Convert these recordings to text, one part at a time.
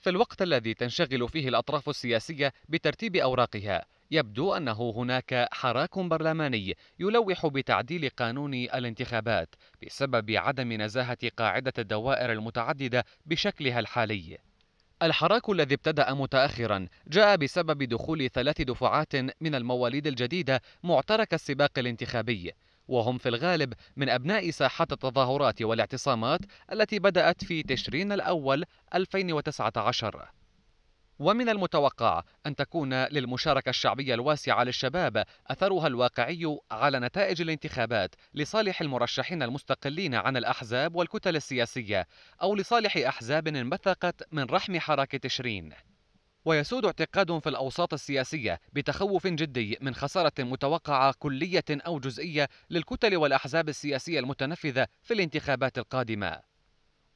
في الوقت الذي تنشغل فيه الأطراف السياسية بترتيب أوراقها يبدو أنه هناك حراك برلماني يلوح بتعديل قانون الانتخابات بسبب عدم نزاهة قاعدة الدوائر المتعددة بشكلها الحالي الحراك الذي ابتدأ متأخرا جاء بسبب دخول ثلاث دفعات من المواليد الجديدة معترك السباق الانتخابي وهم في الغالب من أبناء ساحة التظاهرات والاعتصامات التي بدأت في تشرين الأول 2019 ومن المتوقع أن تكون للمشاركة الشعبية الواسعة للشباب أثرها الواقعي على نتائج الانتخابات لصالح المرشحين المستقلين عن الأحزاب والكتل السياسية أو لصالح أحزاب انبثقت من رحم حركة تشرين ويسود اعتقاد في الأوساط السياسية بتخوف جدي من خسارة متوقعة كلية أو جزئية للكتل والأحزاب السياسية المتنفذة في الانتخابات القادمة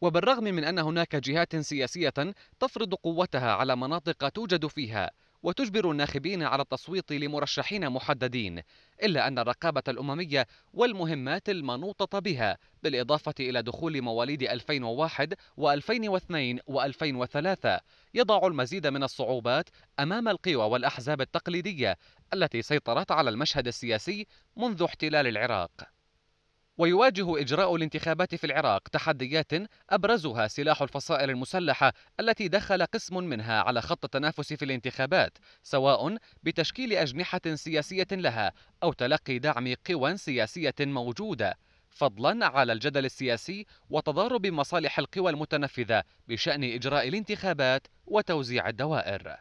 وبالرغم من أن هناك جهات سياسية تفرض قوتها على مناطق توجد فيها وتجبر الناخبين على التصويت لمرشحين محددين إلا أن الرقابة الأممية والمهمات المنوطة بها بالإضافة إلى دخول مواليد 2001 و2002 و2003 يضع المزيد من الصعوبات أمام القوى والأحزاب التقليدية التي سيطرت على المشهد السياسي منذ احتلال العراق ويواجه إجراء الانتخابات في العراق تحديات أبرزها سلاح الفصائل المسلحة التي دخل قسم منها على خط التنافس في الانتخابات سواء بتشكيل أجنحة سياسية لها أو تلقي دعم قوى سياسية موجودة فضلا على الجدل السياسي وتضارب مصالح القوى المتنفذة بشأن إجراء الانتخابات وتوزيع الدوائر